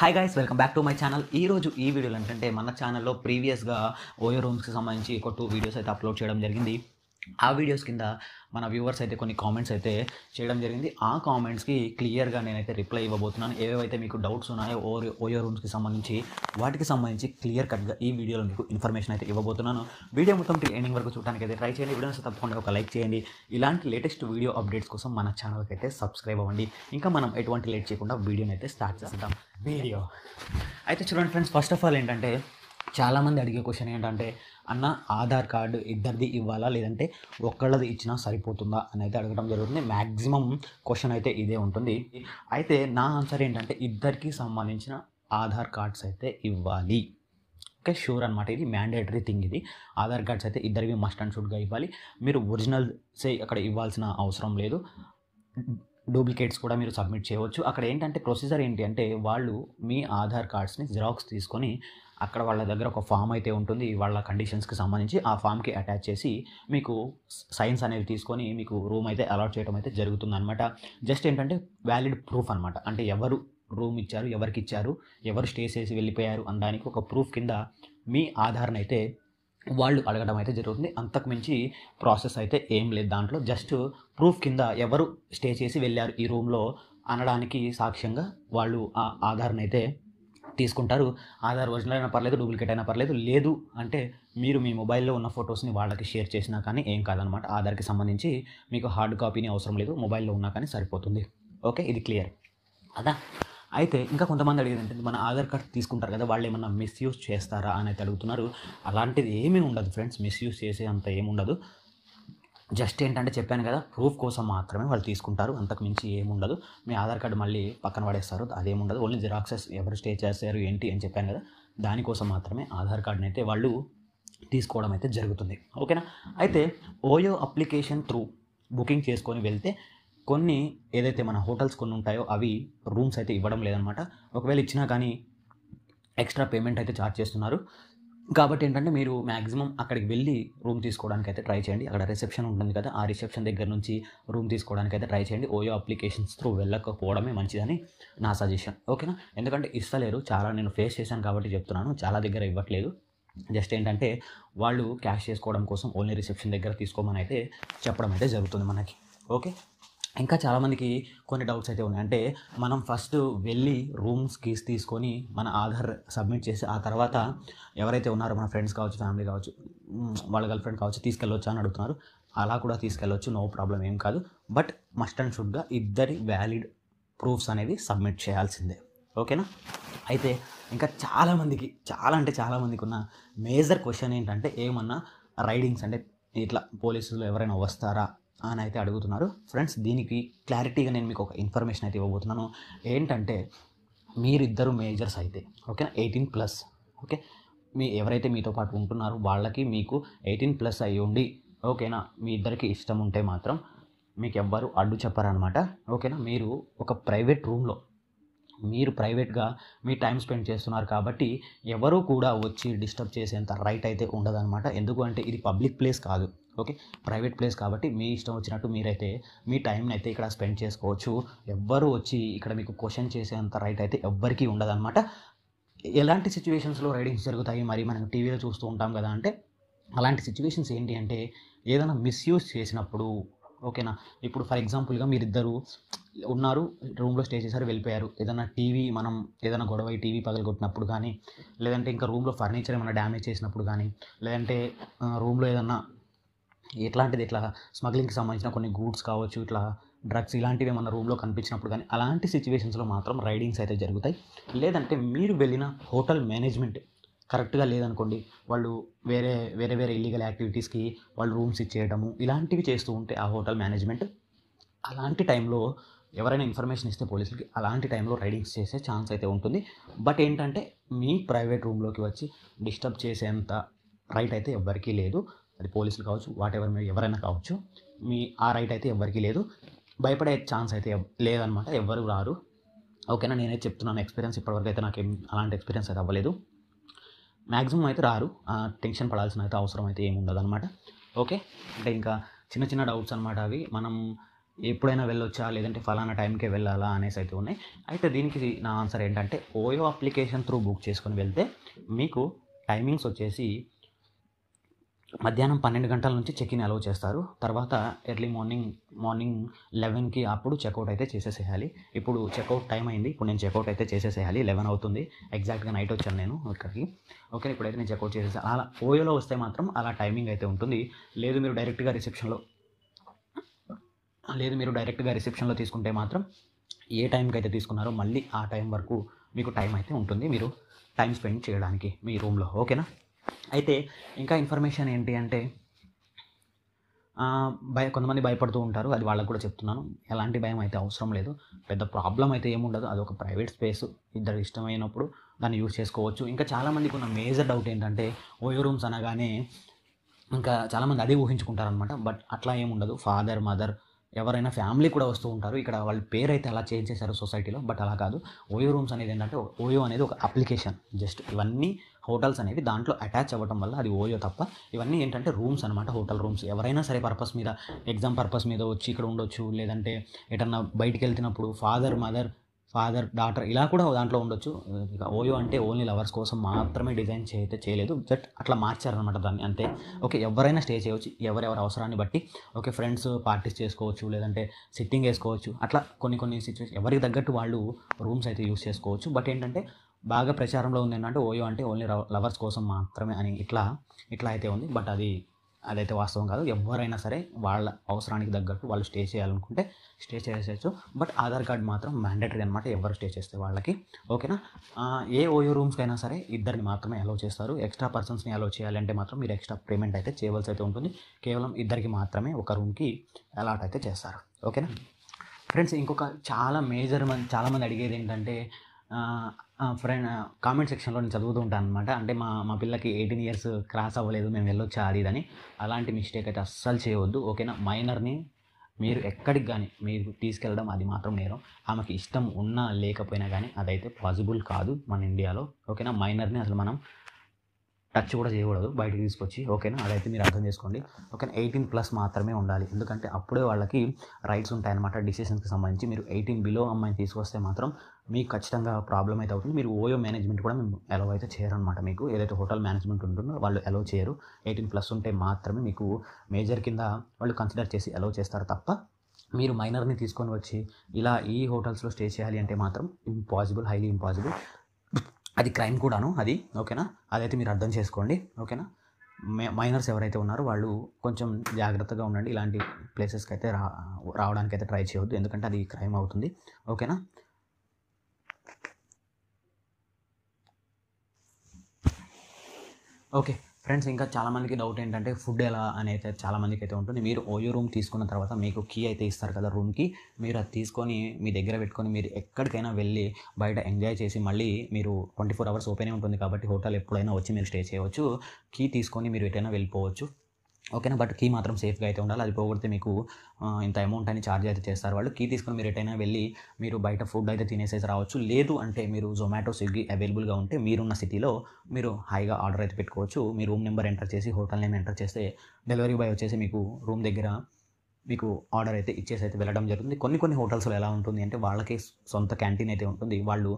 high guys welcome back to my channel ఈ రోజు ఈ వీడియోలు ఏంటంటే మన ఛానల్లో ప్రీవియస్గా ఓయో రూమ్స్కి సంబంధించి ఒక టూ వీడియోస్ అయితే అప్లోడ్ చేయడం జరిగింది ఆ వీడియోస్ కింద మన వ్యూవర్స్ అయితే కొన్ని కామెంట్స్ అయితే చేయడం జరిగింది ఆ కామెంట్స్కి క్లియర్గా నేనైతే రిప్లై ఇవ్వబోతున్నాను ఏవేవైతే మీకు డౌట్స్ ఉన్నాయో ఓర్ ఓయో రూమ్స్కి సంబంధించి వాటికి సంబంధించి క్లియర్ కట్గా ఈ వీడియోలో మీకు ఇన్ఫర్మేషన్ అయితే ఇవ్వబోతున్నాను వీడియో మొత్తం ఎండింగ్ వరకు చూడడానికి అయితే ట్రై చేయండి వీడియోస్ తప్పకుండా ఒక లైక్ చేయండి ఇలాంటి లేటెస్ట్ వీడియో అప్డేట్స్ కోసం మన ఛానల్కి అయితే సబ్స్క్రైబ్ అవ్వండి ఇంకా మనం ఎటువంటి లేట్ చేయకుండా వీడియోని అయితే స్టార్ట్ చేస్తాం వీడియో అయితే చూడండి ఫ్రెండ్స్ ఫస్ట్ ఆఫ్ ఆల్ ఏంటంటే చాలామంది అడిగే క్వశ్చన్ ఏంటంటే అన్న ఆధార్ కార్డు ఇద్దరిది ఇవ్వాలా లేదంటే ఒక్కళ్ళది ఇచ్చినా సరిపోతుందా అని అయితే అడగడం జరుగుతుంది మ్యాక్సిమం క్వశ్చన్ అయితే ఇదే ఉంటుంది అయితే నా ఆన్సర్ ఏంటంటే ఇద్దరికి సంబంధించిన ఆధార్ కార్డ్స్ అయితే ఇవ్వాలి ఓకే షూర్ అనమాట ఇది మ్యాండేటరీ థింగ్ ఇది ఆధార్ కార్డ్స్ అయితే ఇద్దరివి మస్ట్ అండ్ షుడ్గా ఇవ్వాలి మీరు ఒరిజినల్ సే అక్కడ ఇవ్వాల్సిన అవసరం లేదు డూప్లికేట్స్ కూడా మీరు సబ్మిట్ చేయవచ్చు అక్కడ ఏంటంటే ప్రొసీజర్ ఏంటి అంటే వాళ్ళు మీ ఆధార్ కార్డ్స్ని జిరాక్స్ తీసుకొని అక్కడ వాళ్ళ దగ్గర ఒక ఫామ్ అయితే ఉంటుంది వాళ్ళ కండిషన్స్కి సంబంధించి ఆ ఫామ్కి అటాచ్ చేసి మీకు సైన్స్ అనేది తీసుకొని మీకు రూమ్ అయితే అలాట్ చేయడం అయితే జరుగుతుంది అనమాట జస్ట్ ఏంటంటే వ్యాలిడ్ ప్రూఫ్ అనమాట అంటే ఎవరు రూమ్ ఇచ్చారు ఎవరికి ఇచ్చారు ఎవరు స్టే చేసి వెళ్ళిపోయారు అనడానికి ఒక ప్రూఫ్ కింద మీ ఆధారణ అయితే వాళ్ళు అడగడం అయితే జరుగుతుంది అంతకు మించి ప్రాసెస్ అయితే ఏం లేదు దాంట్లో జస్ట్ ప్రూఫ్ కింద ఎవరు స్టే చేసి వెళ్ళారు ఈ రూమ్లో అనడానికి సాక్ష్యంగా వాళ్ళు ఆ ఆధార్ని అయితే తీసుకుంటారు ఆధార్ ఒరిజినల్ అయినా పర్లేదు డూప్లికేట్ అయినా పర్లేదు లేదు అంటే మీరు మీ మొబైల్లో ఉన్న ఫొటోస్ని వాళ్ళకి షేర్ చేసినా కానీ ఏం కాదనమాట ఆధార్కి సంబంధించి మీకు హార్డ్ కాపీని అవసరం లేదు మొబైల్లో ఉన్నా కానీ సరిపోతుంది ఓకే ఇది క్లియర్ అదా అయితే ఇంకా కొంతమంది అడిగేది ఏంటంటే మన ఆధార్ కార్డ్ తీసుకుంటారు కదా వాళ్ళు ఏమన్నా మిస్యూజ్ చేస్తారా అని అయితే అడుగుతున్నారు అలాంటిది ఏమీ ఉండదు ఫ్రెండ్స్ మిస్యూజ్ చేసే అంత ఏముండదు జస్ట్ ఏంటంటే చెప్పాను కదా ప్రూఫ్ కోసం మాత్రమే వాళ్ళు తీసుకుంటారు అంతకు మించి ఏముండదు మీ ఆధార్ కార్డు మళ్ళీ పక్కన పడేస్తారు అదేముండదు ఓన్లీ జిరాక్సెస్ ఎవరు స్టే చేస్తారు ఏంటి అని చెప్పాను కదా దానికోసం మాత్రమే ఆధార్ కార్డుని అయితే వాళ్ళు తీసుకోవడం అయితే జరుగుతుంది ఓకేనా అయితే ఓయో అప్లికేషన్ త్రూ బుకింగ్ చేసుకొని వెళ్తే కొన్ని ఏదైతే మన హోటల్స్ కొన్ని ఉంటాయో అవి రూమ్స్ అయితే ఇవ్వడం లేదనమాట ఒకవేళ ఇచ్చినా కానీ ఎక్స్ట్రా పేమెంట్ అయితే ఛార్జ్ చేస్తున్నారు కాబట్టి ఏంటంటే మీరు మ్యాక్సిమం అక్కడికి వెళ్ళి రూమ్ తీసుకోవడానికి అయితే ట్రై చేయండి అక్కడ రిసెప్షన్ ఉంటుంది కదా ఆ రిసెప్షన్ దగ్గర నుంచి రూమ్ తీసుకోవడానికి అయితే ట్రై చేయండి ఓయో అప్లికేషన్స్ త్రూ వెళ్ళకపోవడమే మంచిదని నా సజెషన్ ఓకేనా ఎందుకంటే ఇస్తలేరు చాలా నేను ఫేస్ చేశాను కాబట్టి చెప్తున్నాను చాలా దగ్గర ఇవ్వట్లేదు జస్ట్ ఏంటంటే వాళ్ళు క్యాష్ చేసుకోవడం కోసం ఓన్లీ రిసెప్షన్ దగ్గర తీసుకోమని అయితే చెప్పడం అయితే జరుగుతుంది మనకి ఓకే ఇంకా చాలామందికి కొన్ని డౌట్స్ అయితే ఉన్నాయి అంటే మనం ఫస్ట్ వెళ్ళి రూమ్స్ కీస్ తీసుకొని మన ఆధార్ సబ్మిట్ చేసి ఆ తర్వాత ఎవరైతే ఉన్నారో మన ఫ్రెండ్స్ కావచ్చు ఫ్యామిలీ కావచ్చు వాళ్ళ గర్ల్ ఫ్రెండ్ కావచ్చు తీసుకెళ్ళొచ్చు అని అడుగుతున్నారు అలా కూడా తీసుకెళ్ళొచ్చు నో ప్రాబ్లం ఏం కాదు బట్ మస్ట్ అండ్ షుడ్గా ఇద్దరి వ్యాలిడ్ ప్రూఫ్స్ అనేవి సబ్మిట్ చేయాల్సిందే ఓకేనా అయితే ఇంకా చాలామందికి చాలా అంటే చాలామందికి ఉన్న మేజర్ క్వశ్చన్ ఏంటంటే ఏమన్నా రైడింగ్స్ అంటే ఇట్లా పోలీసులు ఎవరైనా వస్తారా అని అయితే అడుగుతున్నారు ఫ్రెండ్స్ దీనికి క్లారిటీగా నేను మీకు ఒక ఇన్ఫర్మేషన్ అయితే ఇవ్వబోతున్నాను ఏంటంటే మీరిద్దరు మేజర్స్ అయితే ఓకేనా ఎయిటీన్ ప్లస్ ఓకే మీ ఎవరైతే మీతో పాటు ఉంటున్నారో వాళ్ళకి మీకు ఎయిటీన్ ప్లస్ అయ్యి ఉండి ఓకేనా మీ ఇద్దరికి ఇష్టం ఉంటే మాత్రం మీకు ఎవ్వరు అడ్డు చెప్పారనమాట ఓకేనా మీరు ఒక ప్రైవేట్ రూమ్లో మీరు ప్రైవేట్గా మీ టైం స్పెండ్ చేస్తున్నారు కాబట్టి ఎవరు కూడా వచ్చి డిస్టర్బ్ చేసేంత రైట్ అయితే అనమాట ఎందుకు అంటే ఇది పబ్లిక్ ప్లేస్ కాదు ఓకే ప్రైవేట్ ప్లేస్ కాబట్టి మీ ఇష్టం వచ్చినట్టు మీరైతే మీ టైంని అయితే ఇక్కడ స్పెండ్ చేసుకోవచ్చు ఎవ్వరు వచ్చి ఇక్కడ మీకు క్వశ్చన్ చేసేంత రైట్ అయితే ఎవ్వరికీ ఉండదన్నమాట ఎలాంటి సిచ్యువేషన్స్లో రైడింగ్స్ జరుగుతాయి మరి మనం టీవీలో చూస్తూ ఉంటాం కదా అంటే అలాంటి సిచ్యువేషన్స్ ఏంటి అంటే ఏదైనా మిస్యూజ్ చేసినప్పుడు ఓకేనా ఇప్పుడు ఫర్ ఎగ్జాంపుల్గా మీరిద్దరు ఉన్నారు రూమ్లో స్టే చేశారు వెళ్ళిపోయారు ఏదైనా టీవీ మనం ఏదైనా గొడవ టీవీ పగలగొట్టినప్పుడు కానీ లేదంటే ఇంకా రూమ్లో ఫర్నిచర్ ఏమైనా డ్యామేజ్ చేసినప్పుడు కానీ లేదంటే రూమ్లో ఏదైనా ఇట్లాంటిది ఇట్లా స్మగ్లింగ్కి సంబంధించిన కొన్ని గూడ్స్ కావచ్చు ఇట్లా డ్రగ్స్ ఇలాంటివి ఏమన్నా రూమ్లో కనిపించినప్పుడు కానీ అలాంటి సిచ్యువేషన్స్లో మాత్రం రైడింగ్స్ అయితే జరుగుతాయి లేదంటే మీరు వెళ్ళిన హోటల్ మేనేజ్మెంట్ కరెక్ట్గా లేదనుకోండి వాళ్ళు వేరే వేరే వేరే ఇల్లీగల్ యాక్టివిటీస్కి వాళ్ళు రూమ్స్ ఇచ్చేయడము ఇలాంటివి చేస్తూ ఉంటే ఆ హోటల్ మేనేజ్మెంట్ అలాంటి టైంలో ఎవరైనా ఇన్ఫర్మేషన్ ఇస్తే పోలీసులకి అలాంటి టైంలో రైడింగ్స్ చేసే ఛాన్స్ అయితే ఉంటుంది బట్ ఏంటంటే మీ ప్రైవేట్ రూమ్లోకి వచ్చి డిస్టర్బ్ చేసేంత రైట్ అయితే ఎవ్వరికీ లేదు అది పోలీసులు కావచ్చు వాట్ ఎవర్ ఎవరైనా కావచ్చు మీ ఆ రైట్ అయితే ఎవరికీ లేదు భయపడే ఛాన్స్ అయితే లేదనమాట ఎవరు రారు ఓకేనా నేనైతే చెప్తున్నాను ఎక్స్పీరియన్స్ ఇప్పటివరకు అయితే నాకు అలాంటి ఎక్స్పీరియన్స్ అయితే అవ్వలేదు మ్యాక్సిమం అయితే రారు టెన్షన్ పడాల్సిన అయితే అవసరం అయితే ఏముండదు అనమాట ఓకే అంటే ఇంకా చిన్న చిన్న డౌట్స్ అనమాట అవి మనం ఎప్పుడైనా వెళ్ళొచ్చా లేదంటే ఫలానా టైంకే వెళ్ళాలా అనేసి అయితే ఉన్నాయి అయితే దీనికి నా ఆన్సర్ ఏంటంటే ఓయో అప్లికేషన్ త్రూ బుక్ చేసుకొని వెళ్తే మీకు టైమింగ్స్ వచ్చేసి మధ్యాహ్నం పన్నెండు గంటల నుంచి చెక్ ఇన్ అలౌ చేస్తారు తర్వాత ఎర్లీ మార్నింగ్ మార్నింగ్ లెవెన్కి అప్పుడు చెక్అవుట్ అయితే చేసేసేయాలి ఇప్పుడు చెక్అవుట్ టైం అయింది ఇప్పుడు నేను చెక్అవుట్ అయితే చేసేసేయాలి లెవెన్ అవుతుంది ఎగ్జాక్ట్గా నైట్ వచ్చాను నేను ఇక్కడికి ఓకే ఇప్పుడైతే నేను చెక్అవుట్ చేసేసాను అలా ఓయోలో వస్తే మాత్రం అలా టైమింగ్ అయితే ఉంటుంది లేదు మీరు డైరెక్ట్గా రిసెప్షన్లో లేదు మీరు డైరెక్ట్గా రిసెప్షన్లో తీసుకుంటే మాత్రం ఏ టైంకి అయితే తీసుకున్నారో మళ్ళీ ఆ టైం వరకు మీకు టైం అయితే ఉంటుంది మీరు టైం స్పెండ్ చేయడానికి మీ రూమ్లో ఓకేనా అయితే ఇంకా ఇన్ఫర్మేషన్ ఏంటి అంటే భయ కొంతమంది భయపడుతూ ఉంటారు అది వాళ్ళకు కూడా చెప్తున్నాను ఎలాంటి భయం అయితే అవసరం లేదు పెద్ద ప్రాబ్లం అయితే ఏముండదు అది ఒక ప్రైవేట్ స్పేస్ ఇద్దరు ఇష్టమైనప్పుడు దాన్ని యూజ్ చేసుకోవచ్చు ఇంకా చాలామందికి ఉన్న మేజర్ డౌట్ ఏంటంటే ఓయో రూమ్స్ అనగానే ఇంకా చాలామంది అదే ఊహించుకుంటారనమాట బట్ అట్లా ఏముండదు ఫాదర్ మదర్ ఎవరైనా ఫ్యామిలీ కూడా వస్తూ ఉంటారు ఇక్కడ వాళ్ళ పేరు అయితే అలా చేంజ్ చేశారు సొసైటీలో బట్ అలా కాదు ఓయో రూమ్స్ అనేది ఏంటంటే ఓయో అనేది ఒక అప్లికేషన్ జస్ట్ ఇవన్నీ హోటల్స్ అనేవి దాంట్లో అటాచ్ అవ్వడం వల్ల అది ఓయో తప్ప ఇవన్నీ ఏంటంటే రూమ్స్ అనమాట హోటల్ రూమ్స్ ఎవరైనా సరే పర్పస్ మీద ఎగ్జామ్ పర్పస్ మీద వచ్చి ఇక్కడ ఉండొచ్చు లేదంటే ఎటన్నా బయటికి వెళ్తున్నప్పుడు ఫాదర్ మదర్ ఫాదర్ డాటర్ ఇలా కూడా దాంట్లో ఉండొచ్చు ఓయో అంటే ఓన్లీ లవర్స్ కోసం మాత్రమే డిజైన్ చేయితే చేయలేదు జట్ అట్లా మార్చారనమాట దాన్ని అంతే ఓకే ఎవరైనా స్టే చేయవచ్చు ఎవరెవరి అవసరాన్ని బట్టి ఓకే ఫ్రెండ్స్ పార్టీస్ చేసుకోవచ్చు లేదంటే సిట్టింగ్ వేసుకోవచ్చు అట్లా కొన్ని కొన్ని సిచ్యువేషన్ ఎవరికి తగ్గట్టు వాళ్ళు రూమ్స్ అయితే యూస్ చేసుకోవచ్చు బట్ ఏంటంటే బాగా ప్రచారంలో ఉంది ఏంటంటే ఓయో అంటే ఓన్లీ లవర్స్ కోసం మాత్రమే అని ఇట్లా ఇట్లా అయితే ఉంది బట్ అది అదైతే వాస్తవం కాదు ఎవరైనా సరే వాళ్ళ అవసరానికి తగ్గట్టు వాళ్ళు స్టే చేయాలనుకుంటే స్టే చేసేయచ్చు బట్ ఆధార్ కార్డ్ మాత్రం మ్యాండేటరీ అనమాట ఎవరు స్టే చేస్తే వాళ్ళకి ఓకేనా ఏ ఓయో రూమ్స్కి అయినా సరే ఇద్దరిని మాత్రమే అలో చేస్తారు ఎక్స్ట్రా పర్సన్స్ని అలో చేయాలంటే మాత్రం మీరు ఎక్స్ట్రా పేమెంట్ అయితే చేయవలసి అయితే ఉంటుంది కేవలం ఇద్దరికి మాత్రమే ఒక రూమ్కి అలాట్ అయితే చేస్తారు ఓకేనా ఫ్రెండ్స్ ఇంకొక చాలా మేజర్ మంది చాలామంది అడిగేది ఏంటంటే ఫ్రెండ్ కామెంట్ సెక్షన్లో నేను చదువుతూ ఉంటాను అనమాట అంటే మా మా పిల్లకి ఎయిటీన్ ఇయర్స్ క్రాస్ అవ్వలేదు మేము వెళ్ళొచ్చా అది అలాంటి మిస్టేక్ అయితే అస్సలు చేయవద్దు ఓకేనా మైనర్ని మీరు ఎక్కడికి కానీ మీరు తీసుకెళ్ళడం అది మాత్రం నేరం ఆమెకి ఇష్టం ఉన్నా లేకపోయినా కానీ అదైతే పాసిబుల్ కాదు మన ఇండియాలో ఓకేనా మైనర్ని అసలు మనం టచ్ కూడా చేయకూడదు బయటకు తీసుకొచ్చి ఓకేనా అదైతే మీరు అర్థం చేసుకోండి ఓకేనా ఎయిటీన్ ప్లస్ మాత్రమే ఉండాలి ఎందుకంటే అప్పుడే వాళ్ళకి రైట్స్ ఉంటాయన్నమాట డిసిషన్స్కి సంబంధించి మీరు ఎయిటీన్ బిలో అమ్మాయిని తీసుకొస్తే మాత్రం మీకు ఖచ్చితంగా ప్రాబ్లం అయితే అవుతుంది మీరు ఓయో మేనేజ్మెంట్ కూడా మేము ఎలో అయితే చేయరనమాట మీకు ఏదైతే హోటల్ మేనేజ్మెంట్ ఉంటుందో వాళ్ళు ఎలో చేయరు ఎయిటీన్ ప్లస్ ఉంటే మాత్రమే మీకు మేజర్ కింద వాళ్ళు కన్సిడర్ చేసి ఎలో చేస్తారు తప్ప మీరు మైనర్ని తీసుకొని వచ్చి ఇలా ఈ హోటల్స్లో స్టే చేయాలి అంటే మాత్రం ఇంపాసిబుల్ హైలీ ఇంపాసిబుల్ అది క్రైమ్ కూడాను అది ఓకేనా అదైతే మీరు అర్థం చేసుకోండి ఓకేనా మైనర్స్ ఎవరైతే ఉన్నారో వాళ్ళు కొంచెం జాగ్రత్తగా ఉండండి ఇలాంటి ప్లేసెస్కి అయితే రా రావడానికి అయితే ట్రై చేయవద్దు ఎందుకంటే అది క్రైమ్ అవుతుంది ఓకేనా ఓకే ఫ్రెండ్స్ ఇంకా చాలామందికి డౌట్ ఏంటంటే ఫుడ్ ఎలా అని అయితే చాలామందికి అయితే ఉంటుంది మీరు ఓయో రూమ్ తీసుకున్న తర్వాత మీకు కీ అయితే ఇస్తారు కదా రూమ్కి మీరు అది తీసుకొని మీ దగ్గర పెట్టుకొని మీరు ఎక్కడికైనా వెళ్ళి బయట ఎంజాయ్ చేసి మళ్ళీ మీరు ట్వంటీ ఫోర్ అవర్స్ ఓపెనే ఉంటుంది కాబట్టి హోటల్ ఎప్పుడైనా వచ్చి మీరు స్టే చేయవచ్చు కీ తీసుకొని మీరు ఎటైనా వెళ్ళిపోవచ్చు ఓకేనా బట్ కీ మాత్రం సేఫ్గా అయితే ఉండాలి అది పోగొడితే మీకు ఇంత అమౌంట్ అని ఛార్జ్ అయితే చేస్తారు వాళ్ళు కీ తీసుకుని మీరు ఎటైనా వెళ్ళి మీరు బయట ఫుడ్ అయితే తినేసేసి రావచ్చు లేదు అంటే మీరు జొమాటో స్విగ్గీ అవైలబుల్గా ఉంటే మీరున్న సిటీలో మీరు హాయిగా ఆర్డర్ అయితే పెట్టుకోవచ్చు మీ రూమ్ నెంబర్ ఎంటర్ చేసి హోటల్ నేమ్ ఎంటర్ చేస్తే డెలివరీ బాయ్ వచ్చేసి మీకు రూమ్ దగ్గర మీకు ఆర్డర్ అయితే ఇచ్చేసి అయితే వెళ్ళడం జరుగుతుంది కొన్ని కొన్ని హోటల్స్లో ఎలా ఉంటుంది అంటే వాళ్ళకి సొంత క్యాంటీన్ అయితే ఉంటుంది వాళ్ళు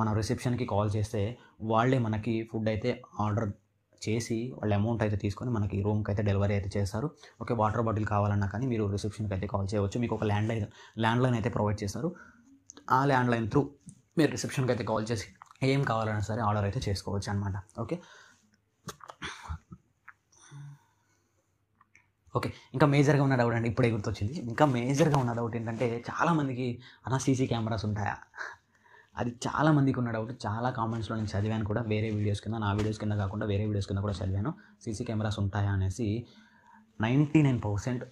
మన రిసెప్షన్కి కాల్ చేస్తే వాళ్ళే మనకి ఫుడ్ అయితే ఆర్డర్ చేసి వాళ్ళు అమౌంట్ అయితే తీసుకొని మనకి రూమ్కి అయితే డెలివరీ అయితే చేస్తారు ఓకే వాటర్ బాటిల్ కావాలన్నా కానీ మీరు రిసెప్షన్కి అయితే కాల్ చేయవచ్చు మీకు ఒక ల్యాండ్ లైన్ ల్యాండ్ లైన్ అయితే ప్రొవైడ్ చేస్తారు ఆ ల్యాండ్ లైన్ త్రూ మీరు రిసెప్షన్కి అయితే కాల్ చేసి ఏం కావాలన్నా సరే ఆర్డర్ అయితే చేసుకోవచ్చు అనమాట ఓకే ఓకే ఇంకా మేజర్గా ఉన్న డౌట్ అండి ఇప్పుడే గుర్తొచ్చింది ఇంకా మేజర్గా ఉన్న డౌట్ ఏంటంటే చాలామందికి అన్న సీసీ కెమెరాస్ ఉంటాయా అది చాలా మందికి ఉన్న డౌట్ చాలా కామెంట్స్లో నేను చదివాను కూడా వేరే వీడియోస్ కింద నా వీడియోస్ కింద కాకుండా వేరే వీడియోస్ కింద కూడా చదివాను సీసీ కెమెరాస్ ఉంటాయా అనేసి నైంటీ నైన్ పర్సెంట్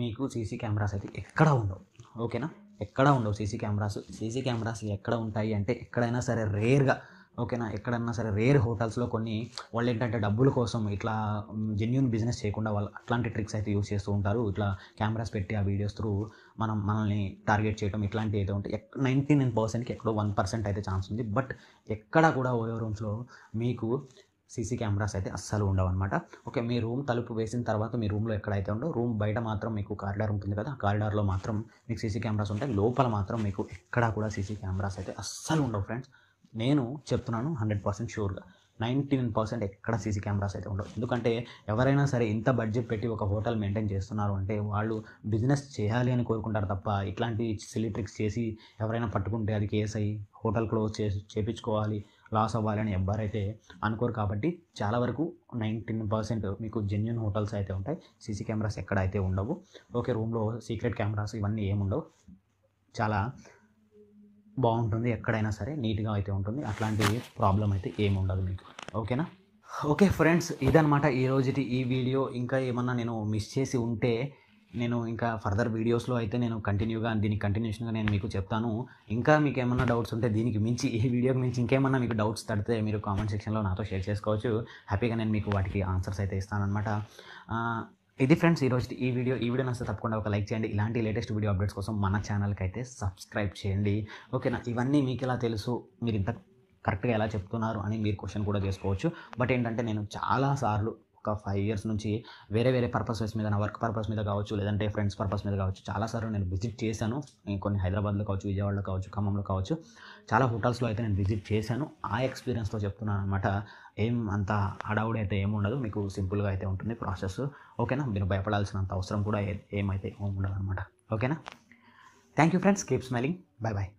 మీకు సీసీ కెమెరాస్ అయితే ఎక్కడ ఉండవు ఓకేనా ఎక్కడ ఉండవు సీసీ కెమెరాస్ సీసీ కెమెరాస్ ఎక్కడ ఉంటాయి అంటే ఎక్కడైనా సరే రేర్గా ఓకేనా ఎక్కడన్నా సరే రేర్ హోటల్స్లో కొన్ని వాళ్ళు ఏంటంటే డబ్బుల కోసం ఇట్లా జెన్యున్ బిజినెస్ చేయకుండా వాళ్ళు అట్లాంటి ట్రిక్స్ అయితే యూస్ చేస్తూ ఉంటారు ఇట్లా కెమెరాస్ పెట్టి ఆ వీడియోస్ త్రూ మనం మనల్ని టార్గెట్ చేయడం ఇట్లాంటి అయితే ఉంటాయి నైంటీ నైన్ పర్సెంట్కి ఎక్కడో వన్ పర్సెంట్ అయితే ఛాన్స్ ఉంది బట్ ఎక్కడ కూడా ఓయో రూమ్స్లో మీకు సీసీ కెమెరాస్ అయితే అస్సలు ఉండవు అనమాట ఓకే మీ రూమ్ తలుపు వేసిన తర్వాత మీ రూమ్లో ఎక్కడైతే ఉండో రూమ్ బయట మాత్రం మీకు కారిడార్ ఉంటుంది కదా కారిడార్లో మాత్రం మీకు సీసీ కెమెరాస్ ఉంటాయి లోపల మాత్రం మీకు ఎక్కడా కూడా సీసీ కెమెరాస్ అయితే అస్సలు ఉండవు ఫ్రెండ్స్ నేను చెప్తున్నాను హండ్రెడ్ పర్సెంట్ షూర్గా నైంటీ నైన్ పర్సెంట్ ఎక్కడ సీసీ కెమెరాస్ అయితే ఉండవు ఎందుకంటే ఎవరైనా సరే ఇంత బడ్జెట్ పెట్టి ఒక హోటల్ మెయింటైన్ చేస్తున్నారు అంటే వాళ్ళు బిజినెస్ చేయాలి అని కోరుకుంటారు తప్ప ఇట్లాంటి సిలిట్రిక్స్ ట్రిక్స్ చేసి ఎవరైనా పట్టుకుంటే అది కేసు అయ్యి హోటల్ క్లోజ్ చేసి చేపించుకోవాలి లాస్ అవ్వాలి అని ఎవ్వరైతే అనుకోరు కాబట్టి చాలా వరకు నైంటీన్ పర్సెంట్ మీకు జెన్యున్ హోటల్స్ అయితే ఉంటాయి సీసీ కెమెరాస్ ఎక్కడ అయితే ఉండవు ఓకే రూమ్లో సీక్రెట్ కెమెరాస్ ఇవన్నీ ఏముండవు చాలా బాగుంటుంది ఎక్కడైనా సరే నీట్గా అయితే ఉంటుంది అట్లాంటి ప్రాబ్లం అయితే ఏమి ఉండదు మీకు ఓకేనా ఓకే ఫ్రెండ్స్ ఇదనమాట ఈరోజుటి ఈ వీడియో ఇంకా ఏమన్నా నేను మిస్ చేసి ఉంటే నేను ఇంకా ఫర్దర్ వీడియోస్లో అయితే నేను కంటిన్యూగా దీని కంటిన్యూషన్గా నేను మీకు చెప్తాను ఇంకా మీకు ఏమైనా డౌట్స్ ఉంటే దీనికి మించి ఈ వీడియోకి మించి ఇంకేమన్నా మీకు డౌట్స్ తడితే మీరు కామెంట్ సెక్షన్లో నాతో షేర్ చేసుకోవచ్చు హ్యాపీగా నేను మీకు వాటికి ఆన్సర్స్ అయితే ఇస్తాను అనమాట ఇది ఫ్రెండ్స్ ఈరోజు ఈ వీడియో ఈ వీడియో నచ్చితే తప్పకుండా ఒక లైక్ చేయండి ఇలాంటి లేటెస్ట్ వీడియో అప్డేట్స్ కోసం మన ఛానల్కి అయితే సబ్స్క్రైబ్ చేయండి ఓకేనా ఇవన్నీ మీకు ఎలా తెలుసు మీరు ఇంత కరెక్ట్గా ఎలా చెప్తున్నారు అని మీరు క్వశ్చన్ కూడా చేసుకోవచ్చు బట్ ఏంటంటే నేను చాలాసార్లు ఒక ఫైవ్ ఇయర్స్ నుంచి వేరే వేరే పర్పస్ మీద నా వర్క్ పర్పస్ మీద కావచ్చు లేదంటే ఫ్రెండ్స్ పర్పస్ మీద కావచ్చు చాలాసార్లు నేను విజిట్ చేశాను కొన్ని హైదరాబాద్లో కావచ్చు విజయవాడలో కావచ్చు ఖమ్మంలో కావచ్చు చాలా హోటల్స్లో అయితే నేను విజిట్ చేశాను ఆ ఎక్స్పీరియన్స్తో చెప్తున్నాను అనమాట ఏం అంత హడావుడి అయితే ఏముండదు మీకు సింపుల్గా అయితే ఉంటుంది ప్రాసెస్ ఓకేనా మీరు భయపడాల్సినంత అవసరం కూడా ఏమైతే ఏముండదు అనమాట ఓకేనా thank you friends keep smiling bye bye